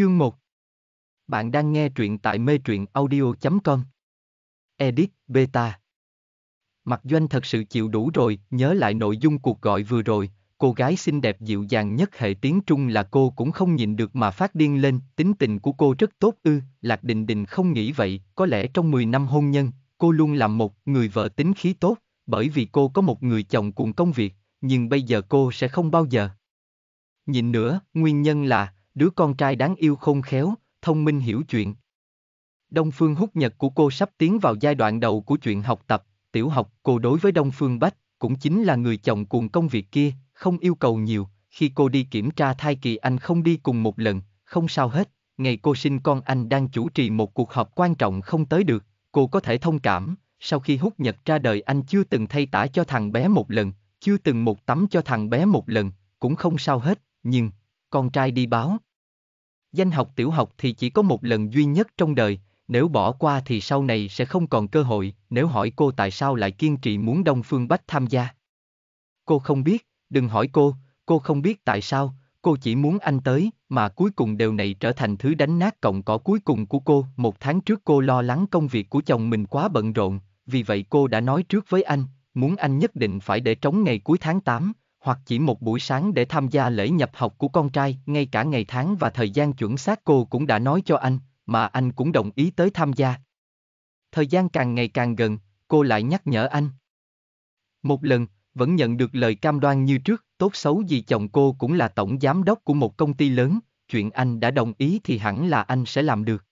Chương 1 Bạn đang nghe truyện tại mê truyện audio.com Edit Beta Mặc doanh thật sự chịu đủ rồi, nhớ lại nội dung cuộc gọi vừa rồi, cô gái xinh đẹp dịu dàng nhất hệ tiếng Trung là cô cũng không nhìn được mà phát điên lên, tính tình của cô rất tốt ư, Lạc Đình Đình không nghĩ vậy, có lẽ trong 10 năm hôn nhân, cô luôn làm một người vợ tính khí tốt, bởi vì cô có một người chồng cùng công việc, nhưng bây giờ cô sẽ không bao giờ. Nhìn nữa, nguyên nhân là, đứa con trai đáng yêu khôn khéo, thông minh hiểu chuyện. Đông Phương Húc Nhật của cô sắp tiến vào giai đoạn đầu của chuyện học tập, tiểu học cô đối với Đông Phương Bách, cũng chính là người chồng cuồng công việc kia, không yêu cầu nhiều, khi cô đi kiểm tra thai kỳ anh không đi cùng một lần, không sao hết, ngày cô sinh con anh đang chủ trì một cuộc họp quan trọng không tới được, cô có thể thông cảm, sau khi Húc nhật ra đời anh chưa từng thay tả cho thằng bé một lần, chưa từng một tắm cho thằng bé một lần, cũng không sao hết, nhưng, con trai đi báo. Danh học tiểu học thì chỉ có một lần duy nhất trong đời, nếu bỏ qua thì sau này sẽ không còn cơ hội, nếu hỏi cô tại sao lại kiên trì muốn Đông Phương Bách tham gia. Cô không biết, đừng hỏi cô, cô không biết tại sao, cô chỉ muốn anh tới, mà cuối cùng đều này trở thành thứ đánh nát cọng cỏ cuối cùng của cô. Một tháng trước cô lo lắng công việc của chồng mình quá bận rộn, vì vậy cô đã nói trước với anh, muốn anh nhất định phải để trống ngày cuối tháng 8, hoặc chỉ một buổi sáng để tham gia lễ nhập học của con trai, ngay cả ngày tháng và thời gian chuẩn xác cô cũng đã nói cho anh, mà anh cũng đồng ý tới tham gia. Thời gian càng ngày càng gần, cô lại nhắc nhở anh. Một lần, vẫn nhận được lời cam đoan như trước, tốt xấu gì chồng cô cũng là tổng giám đốc của một công ty lớn, chuyện anh đã đồng ý thì hẳn là anh sẽ làm được.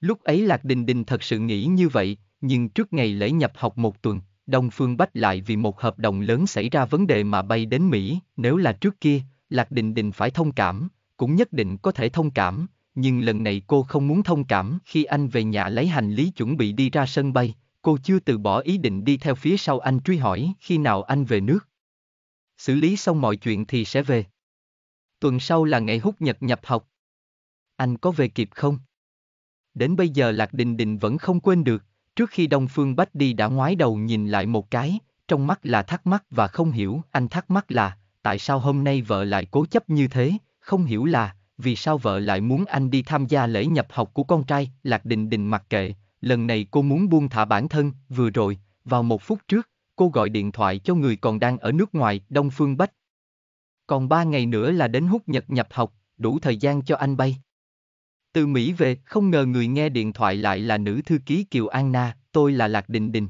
Lúc ấy Lạc Đình Đình thật sự nghĩ như vậy, nhưng trước ngày lễ nhập học một tuần, Đông Phương Bách lại vì một hợp đồng lớn xảy ra vấn đề mà bay đến Mỹ, nếu là trước kia, Lạc Đình Đình phải thông cảm, cũng nhất định có thể thông cảm, nhưng lần này cô không muốn thông cảm khi anh về nhà lấy hành lý chuẩn bị đi ra sân bay, cô chưa từ bỏ ý định đi theo phía sau anh truy hỏi khi nào anh về nước. Xử lý xong mọi chuyện thì sẽ về. Tuần sau là ngày hút nhật nhập học. Anh có về kịp không? Đến bây giờ Lạc Đình Đình vẫn không quên được, Trước khi Đông Phương Bách đi đã ngoái đầu nhìn lại một cái, trong mắt là thắc mắc và không hiểu, anh thắc mắc là, tại sao hôm nay vợ lại cố chấp như thế, không hiểu là, vì sao vợ lại muốn anh đi tham gia lễ nhập học của con trai, Lạc Đình Đình mặc kệ, lần này cô muốn buông thả bản thân, vừa rồi, vào một phút trước, cô gọi điện thoại cho người còn đang ở nước ngoài, Đông Phương Bách. Còn ba ngày nữa là đến hút nhật nhập học, đủ thời gian cho anh bay. Từ Mỹ về, không ngờ người nghe điện thoại lại là nữ thư ký Kiều Anna, tôi là Lạc Đình Đình.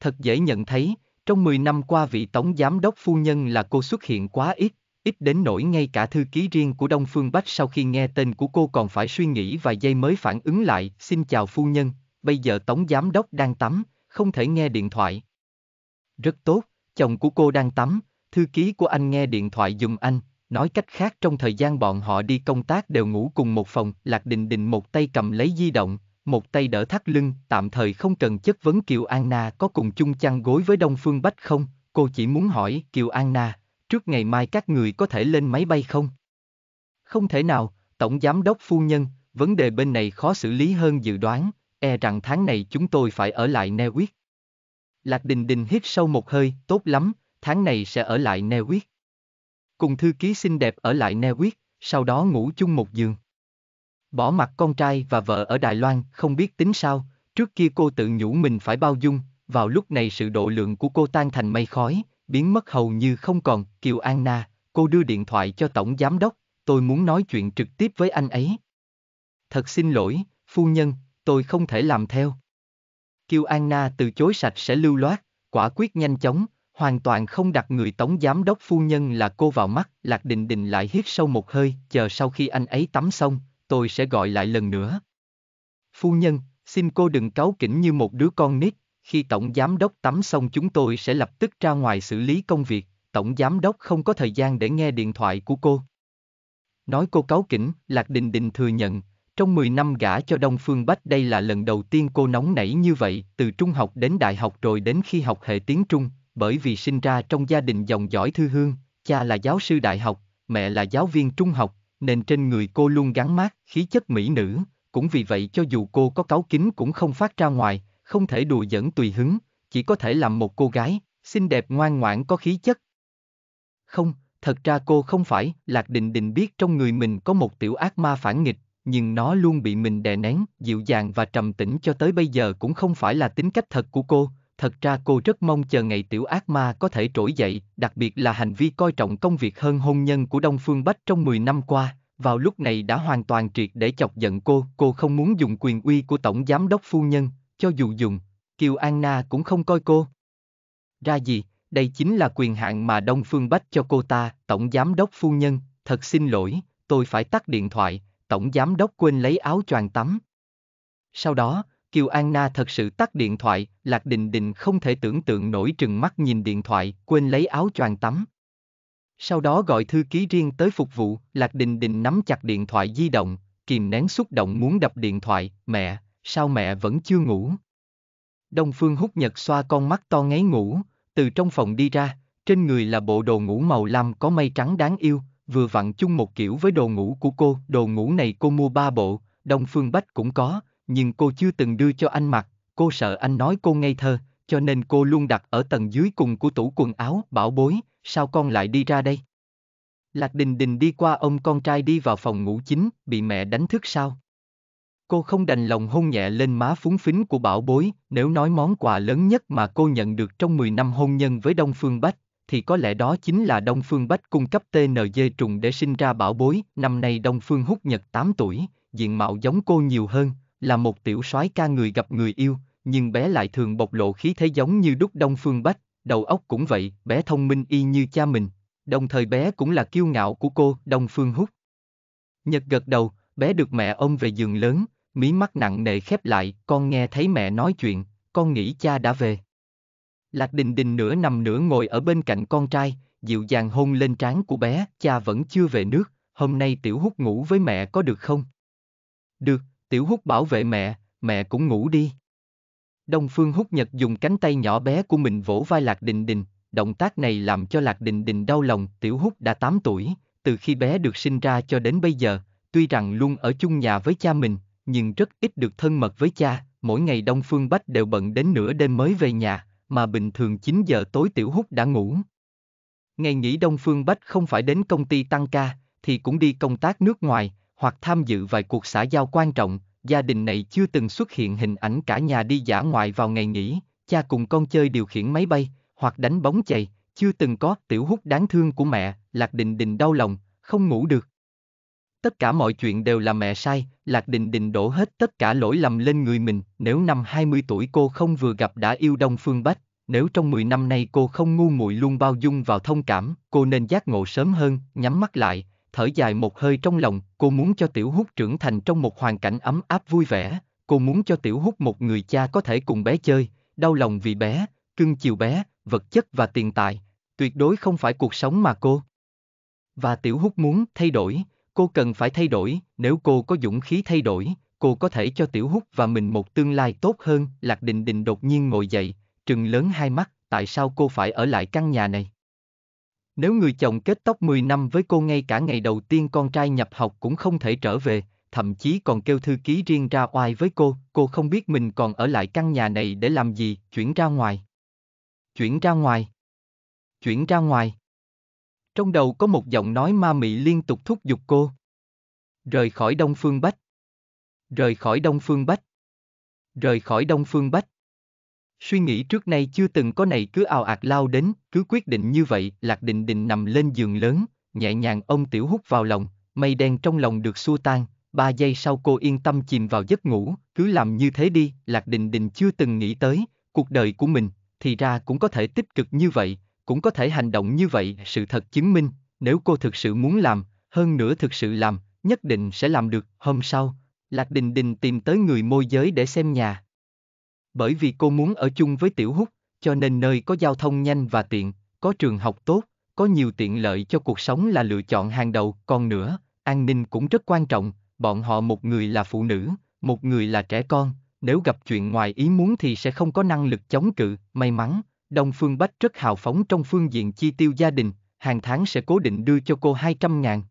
Thật dễ nhận thấy, trong 10 năm qua vị tổng giám đốc phu nhân là cô xuất hiện quá ít, ít đến nỗi ngay cả thư ký riêng của Đông Phương Bách sau khi nghe tên của cô còn phải suy nghĩ vài giây mới phản ứng lại, xin chào phu nhân, bây giờ tổng giám đốc đang tắm, không thể nghe điện thoại. Rất tốt, chồng của cô đang tắm, thư ký của anh nghe điện thoại dùm anh, Nói cách khác trong thời gian bọn họ đi công tác đều ngủ cùng một phòng, Lạc Đình Đình một tay cầm lấy di động, một tay đỡ thắt lưng, tạm thời không cần chất vấn Kiều Anna có cùng chung chăn gối với Đông Phương Bách không, cô chỉ muốn hỏi Kiều Anna, trước ngày mai các người có thể lên máy bay không? Không thể nào, Tổng Giám đốc Phu Nhân, vấn đề bên này khó xử lý hơn dự đoán, e rằng tháng này chúng tôi phải ở lại Newick. Lạc Đình Đình hít sâu một hơi, tốt lắm, tháng này sẽ ở lại Newick cùng thư ký xinh đẹp ở lại Newick, sau đó ngủ chung một giường. Bỏ mặt con trai và vợ ở Đài Loan, không biết tính sao, trước kia cô tự nhủ mình phải bao dung, vào lúc này sự độ lượng của cô tan thành mây khói, biến mất hầu như không còn, Kiều An Na, cô đưa điện thoại cho tổng giám đốc, tôi muốn nói chuyện trực tiếp với anh ấy. Thật xin lỗi, phu nhân, tôi không thể làm theo. Kiều An Na từ chối sạch sẽ lưu loát, quả quyết nhanh chóng, hoàn toàn không đặt người tổng giám đốc phu nhân là cô vào mắt, Lạc Đình Đình lại hít sâu một hơi, chờ sau khi anh ấy tắm xong, tôi sẽ gọi lại lần nữa. Phu nhân, xin cô đừng cáu kỉnh như một đứa con nít, khi tổng giám đốc tắm xong chúng tôi sẽ lập tức ra ngoài xử lý công việc, tổng giám đốc không có thời gian để nghe điện thoại của cô. Nói cô cáu kỉnh, Lạc Đình Đình thừa nhận, trong 10 năm gả cho Đông Phương Bách đây là lần đầu tiên cô nóng nảy như vậy, từ trung học đến đại học rồi đến khi học hệ tiếng Trung, bởi vì sinh ra trong gia đình dòng dõi thư hương, cha là giáo sư đại học, mẹ là giáo viên trung học, nên trên người cô luôn gắn mát khí chất mỹ nữ, cũng vì vậy cho dù cô có cáu kín cũng không phát ra ngoài, không thể đùa giỡn tùy hứng, chỉ có thể làm một cô gái, xinh đẹp ngoan ngoãn có khí chất. Không, thật ra cô không phải, Lạc Đình Đình biết trong người mình có một tiểu ác ma phản nghịch, nhưng nó luôn bị mình đè nén, dịu dàng và trầm tĩnh cho tới bây giờ cũng không phải là tính cách thật của cô, Thật ra cô rất mong chờ ngày tiểu ác ma có thể trỗi dậy, đặc biệt là hành vi coi trọng công việc hơn hôn nhân của Đông Phương Bách trong 10 năm qua, vào lúc này đã hoàn toàn triệt để chọc giận cô, cô không muốn dùng quyền uy của Tổng Giám đốc Phu Nhân, cho dù dùng, Kiều Anna cũng không coi cô. Ra gì, đây chính là quyền hạn mà Đông Phương Bách cho cô ta, Tổng Giám đốc Phu Nhân, thật xin lỗi, tôi phải tắt điện thoại, Tổng Giám đốc quên lấy áo choàng tắm. Sau đó, Kiều An Na thật sự tắt điện thoại, Lạc Đình Đình không thể tưởng tượng nổi trừng mắt nhìn điện thoại, quên lấy áo choàng tắm. Sau đó gọi thư ký riêng tới phục vụ, Lạc Đình Đình nắm chặt điện thoại di động, kìm nén xúc động muốn đập điện thoại, mẹ, sao mẹ vẫn chưa ngủ? Đông Phương hút nhật xoa con mắt to ngáy ngủ, từ trong phòng đi ra, trên người là bộ đồ ngủ màu lam có mây trắng đáng yêu, vừa vặn chung một kiểu với đồ ngủ của cô, đồ ngủ này cô mua ba bộ, Đông Phương Bách cũng có, nhưng cô chưa từng đưa cho anh mặc, cô sợ anh nói cô ngây thơ, cho nên cô luôn đặt ở tầng dưới cùng của tủ quần áo, bảo bối, sao con lại đi ra đây? Lạc Đình Đình đi qua ông con trai đi vào phòng ngủ chính, bị mẹ đánh thức sao? Cô không đành lòng hôn nhẹ lên má phúng phính của bảo bối, nếu nói món quà lớn nhất mà cô nhận được trong 10 năm hôn nhân với Đông Phương Bách, thì có lẽ đó chính là Đông Phương Bách cung cấp TNG trùng để sinh ra bảo bối, năm nay Đông Phương Húc Nhật 8 tuổi, diện mạo giống cô nhiều hơn, là một tiểu soái ca người gặp người yêu, nhưng bé lại thường bộc lộ khí thế giống như đúc đông phương bách, đầu óc cũng vậy, bé thông minh y như cha mình, đồng thời bé cũng là kiêu ngạo của cô, đông phương hút. Nhật gật đầu, bé được mẹ ôm về giường lớn, mí mắt nặng nề khép lại, con nghe thấy mẹ nói chuyện, con nghĩ cha đã về. Lạc đình đình nửa nằm nửa ngồi ở bên cạnh con trai, dịu dàng hôn lên trán của bé, cha vẫn chưa về nước, hôm nay tiểu hút ngủ với mẹ có được không? Được, Tiểu Húc bảo vệ mẹ, mẹ cũng ngủ đi. Đông Phương Húc Nhật dùng cánh tay nhỏ bé của mình vỗ vai Lạc Đình Đình, động tác này làm cho Lạc Đình Đình đau lòng, Tiểu Húc đã 8 tuổi, từ khi bé được sinh ra cho đến bây giờ, tuy rằng luôn ở chung nhà với cha mình, nhưng rất ít được thân mật với cha, mỗi ngày Đông Phương Bách đều bận đến nửa đêm mới về nhà, mà bình thường 9 giờ tối Tiểu Húc đã ngủ. Ngày nghỉ Đông Phương Bách không phải đến công ty tăng ca, thì cũng đi công tác nước ngoài, hoặc tham dự vài cuộc xã giao quan trọng, gia đình này chưa từng xuất hiện hình ảnh cả nhà đi giả ngoại vào ngày nghỉ, cha cùng con chơi điều khiển máy bay, hoặc đánh bóng chày, chưa từng có tiểu hút đáng thương của mẹ, Lạc Đình Đình đau lòng, không ngủ được. Tất cả mọi chuyện đều là mẹ sai, Lạc Đình Đình đổ hết tất cả lỗi lầm lên người mình, nếu năm 20 tuổi cô không vừa gặp đã yêu Đông Phương Bách, nếu trong 10 năm nay cô không ngu muội luôn bao dung vào thông cảm, cô nên giác ngộ sớm hơn, nhắm mắt lại, thở dài một hơi trong lòng, cô muốn cho Tiểu Hút trưởng thành trong một hoàn cảnh ấm áp vui vẻ, cô muốn cho Tiểu Hút một người cha có thể cùng bé chơi, đau lòng vì bé, cưng chiều bé, vật chất và tiền tài, tuyệt đối không phải cuộc sống mà cô. Và Tiểu Hút muốn thay đổi, cô cần phải thay đổi, nếu cô có dũng khí thay đổi, cô có thể cho Tiểu Hút và mình một tương lai tốt hơn, Lạc Đình Đình đột nhiên ngồi dậy, trừng lớn hai mắt, tại sao cô phải ở lại căn nhà này? Nếu người chồng kết tóc 10 năm với cô ngay cả ngày đầu tiên con trai nhập học cũng không thể trở về, thậm chí còn kêu thư ký riêng ra oai với cô, cô không biết mình còn ở lại căn nhà này để làm gì, chuyển ra ngoài. Chuyển ra ngoài. Chuyển ra ngoài. Trong đầu có một giọng nói ma mị liên tục thúc giục cô. Rời khỏi Đông Phương Bách. Rời khỏi Đông Phương Bách. Rời khỏi Đông Phương Bách. Suy nghĩ trước nay chưa từng có này cứ ào ạt lao đến, cứ quyết định như vậy, Lạc Định Định nằm lên giường lớn, nhẹ nhàng ông Tiểu hút vào lòng, mây đen trong lòng được xua tan, ba giây sau cô yên tâm chìm vào giấc ngủ, cứ làm như thế đi, Lạc Định Định chưa từng nghĩ tới, cuộc đời của mình, thì ra cũng có thể tích cực như vậy, cũng có thể hành động như vậy, sự thật chứng minh, nếu cô thực sự muốn làm, hơn nữa thực sự làm, nhất định sẽ làm được, hôm sau, Lạc Đình Đình tìm tới người môi giới để xem nhà. Bởi vì cô muốn ở chung với Tiểu Húc, cho nên nơi có giao thông nhanh và tiện, có trường học tốt, có nhiều tiện lợi cho cuộc sống là lựa chọn hàng đầu. Còn nữa, an ninh cũng rất quan trọng, bọn họ một người là phụ nữ, một người là trẻ con, nếu gặp chuyện ngoài ý muốn thì sẽ không có năng lực chống cự, may mắn. Đông Phương Bách rất hào phóng trong phương diện chi tiêu gia đình, hàng tháng sẽ cố định đưa cho cô 200 ngàn.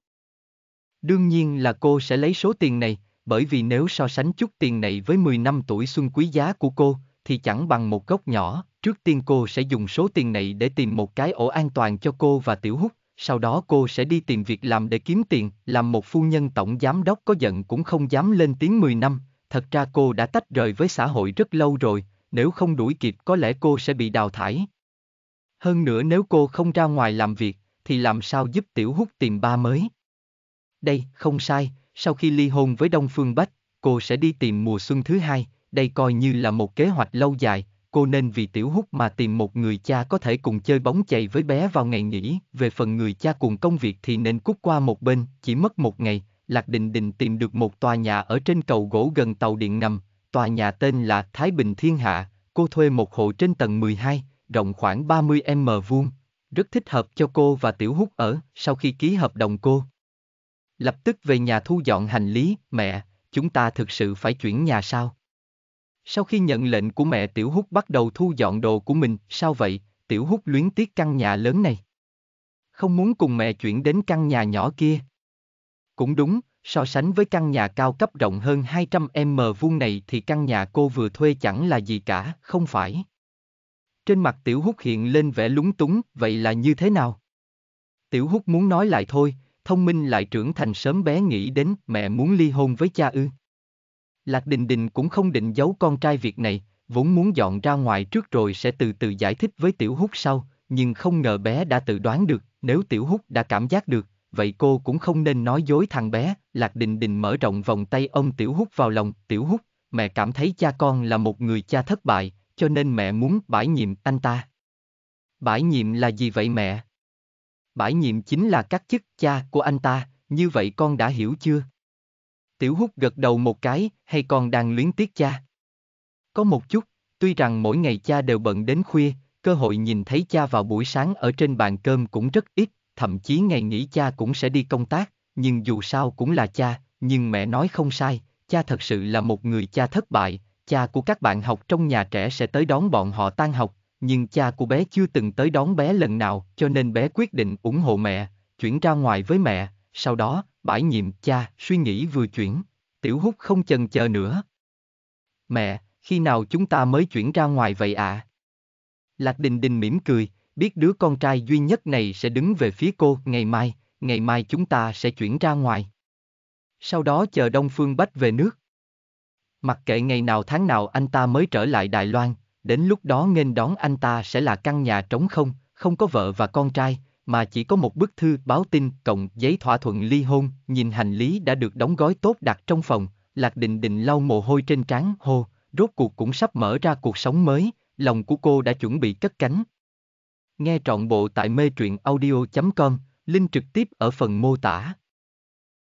Đương nhiên là cô sẽ lấy số tiền này, bởi vì nếu so sánh chút tiền này với 10 năm tuổi xuân quý giá của cô, thì chẳng bằng một gốc nhỏ, trước tiên cô sẽ dùng số tiền này để tìm một cái ổ an toàn cho cô và Tiểu Húc, sau đó cô sẽ đi tìm việc làm để kiếm tiền, làm một phu nhân tổng giám đốc có giận cũng không dám lên tiếng 10 năm, thật ra cô đã tách rời với xã hội rất lâu rồi, nếu không đuổi kịp có lẽ cô sẽ bị đào thải. Hơn nữa nếu cô không ra ngoài làm việc, thì làm sao giúp Tiểu Húc tìm ba mới? Đây, không sai, sau khi ly hôn với Đông Phương Bách, cô sẽ đi tìm mùa xuân thứ hai, đây coi như là một kế hoạch lâu dài, cô nên vì tiểu hút mà tìm một người cha có thể cùng chơi bóng chày với bé vào ngày nghỉ, về phần người cha cùng công việc thì nên cút qua một bên, chỉ mất một ngày, Lạc Đình Đình tìm được một tòa nhà ở trên cầu gỗ gần tàu điện ngầm, tòa nhà tên là Thái Bình Thiên Hạ, cô thuê một hộ trên tầng 12, rộng khoảng 30 m vuông, rất thích hợp cho cô và tiểu hút ở, sau khi ký hợp đồng cô Lập tức về nhà thu dọn hành lý, mẹ, chúng ta thực sự phải chuyển nhà sao? Sau khi nhận lệnh của mẹ Tiểu Húc bắt đầu thu dọn đồ của mình, sao vậy, Tiểu Húc luyến tiếc căn nhà lớn này. Không muốn cùng mẹ chuyển đến căn nhà nhỏ kia. Cũng đúng, so sánh với căn nhà cao cấp rộng hơn 200m vuông này thì căn nhà cô vừa thuê chẳng là gì cả, không phải. Trên mặt Tiểu Húc hiện lên vẻ lúng túng, vậy là như thế nào? Tiểu Húc muốn nói lại thôi, thông minh lại trưởng thành sớm bé nghĩ đến mẹ muốn ly hôn với cha ư. Lạc Đình Đình cũng không định giấu con trai việc này, vốn muốn dọn ra ngoài trước rồi sẽ từ từ giải thích với Tiểu Hút sau, nhưng không ngờ bé đã tự đoán được, nếu Tiểu Hút đã cảm giác được, vậy cô cũng không nên nói dối thằng bé. Lạc Đình Đình mở rộng vòng tay ông Tiểu Hút vào lòng, Tiểu Hút, mẹ cảm thấy cha con là một người cha thất bại, cho nên mẹ muốn bãi nhiệm anh ta. Bãi nhiệm là gì vậy mẹ? bãi nhiệm chính là các chức cha của anh ta, như vậy con đã hiểu chưa? Tiểu hút gật đầu một cái, hay con đang luyến tiếc cha? Có một chút, tuy rằng mỗi ngày cha đều bận đến khuya, cơ hội nhìn thấy cha vào buổi sáng ở trên bàn cơm cũng rất ít, thậm chí ngày nghỉ cha cũng sẽ đi công tác, nhưng dù sao cũng là cha, nhưng mẹ nói không sai, cha thật sự là một người cha thất bại, cha của các bạn học trong nhà trẻ sẽ tới đón bọn họ tan học, nhưng cha của bé chưa từng tới đón bé lần nào cho nên bé quyết định ủng hộ mẹ, chuyển ra ngoài với mẹ, sau đó, bãi nhiệm cha suy nghĩ vừa chuyển, tiểu hút không chần chờ nữa. Mẹ, khi nào chúng ta mới chuyển ra ngoài vậy ạ? À? Lạc Đình Đình mỉm cười, biết đứa con trai duy nhất này sẽ đứng về phía cô ngày mai, ngày mai chúng ta sẽ chuyển ra ngoài. Sau đó chờ Đông Phương Bách về nước. Mặc kệ ngày nào tháng nào anh ta mới trở lại Đài Loan, đến lúc đó nghênh đón anh ta sẽ là căn nhà trống không, không có vợ và con trai, mà chỉ có một bức thư báo tin cộng giấy thỏa thuận ly hôn, nhìn hành lý đã được đóng gói tốt đặt trong phòng, Lạc Định Định lau mồ hôi trên trán, hô, rốt cuộc cũng sắp mở ra cuộc sống mới, lòng của cô đã chuẩn bị cất cánh. Nghe trọn bộ tại mê truyện audio.com, link trực tiếp ở phần mô tả.